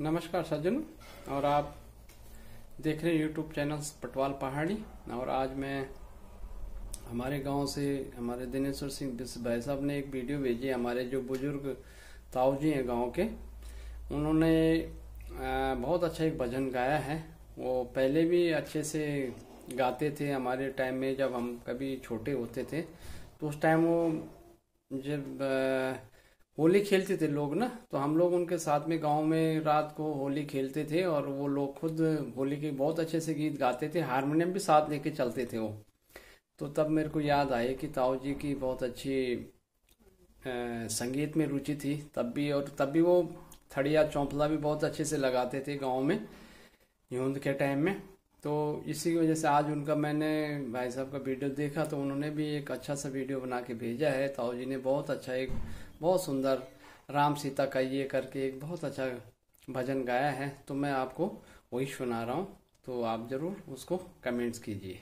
नमस्कार सज्जन और आप देख रहे हैं यूट्यूब चैनल पटवाल पहाड़ी और आज मैं हमारे गांव से हमारे दिनेश्वर सिंह भाई साहब ने एक वीडियो भेजी हमारे जो बुजुर्ग ताऊ जी हैं गांव के उन्होंने बहुत अच्छा एक भजन गाया है वो पहले भी अच्छे से गाते थे हमारे टाइम में जब हम कभी छोटे होते थे तो उस टाइम वो जब होली खेलते थे लोग ना तो हम लोग उनके साथ में गांव में रात को होली खेलते थे और वो लोग खुद होली के बहुत अच्छे से गीत गाते थे हारमोनियम भी साथ लेके चलते थे वो तो तब मेरे को याद आए कि ताऊ जी की बहुत अच्छी संगीत में रुचि थी तब भी और तब भी वो थड़िया चौंपला भी बहुत अच्छे से लगाते थे गाँव में यूंद के टाइम में तो इसी की वजह से आज उनका मैंने भाई साहब का वीडियो देखा तो उन्होंने भी एक अच्छा सा वीडियो बना के भेजा है ताऊ जी ने बहुत अच्छा एक बहुत सुंदर राम सीता का ये करके एक बहुत अच्छा भजन गाया है तो मैं आपको वही सुना रहा हूँ तो आप ज़रूर उसको कमेंट्स कीजिए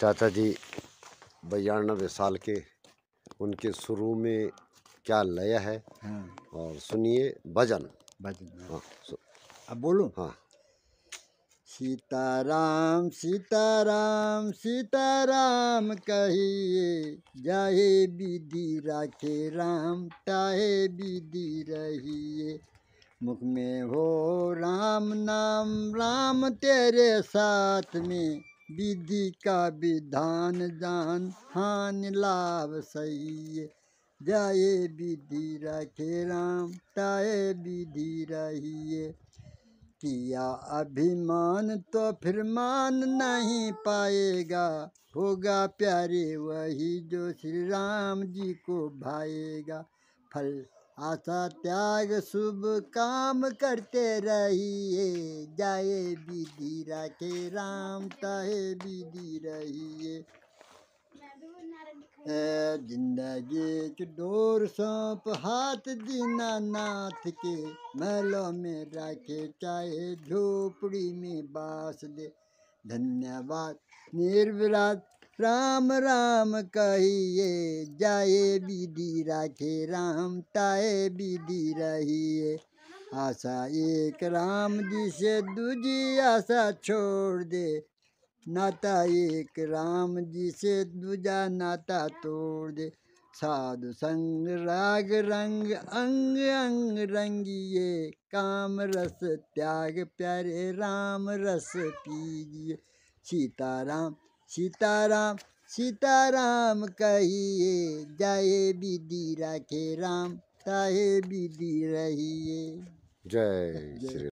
चाचा जी बयानबे साल के उनके शुरू में क्या लय है हाँ। और सुनिए भजन भजन हाँ अब बोलो हाँ सीताराम सीताराम सीताराम कहिए जाहे विधि राखे राम ताहे विधि रहिए मुख में हो राम नाम राम तेरे साथ में विधि का विधान जान हान लाभ सही जाए विधि रखे राम ताए विधि रहिए किया अभिमान तो फिर मान नहीं पाएगा होगा प्यारे वही जो श्री राम जी को भाएगा फल आशा त्याग शुभ काम करते रहिए जाए विधि रखे राम तहे विधि रहिए जिंदगी के डोर सौंप हाथ दीना नाथ के महलों में रखे चाहे झोपड़ी में बास दे धन्यवाद निर्विराट राम राम कहिए जाए बीदी राखे राम ताए बीदी रहिए आशा एक राम जी से दूजी आशा छोड़ दे नाता एक राम जी से दूजा नाता तोड़ दे साधु संग राग रंग अंग अंग रंगिए काम रस त्याग प्यारे राम रस पीजिए सीताराम सीताराम सीताराम कहिए जाए विधि राखे राम ताहे विधि रहिए जय श्री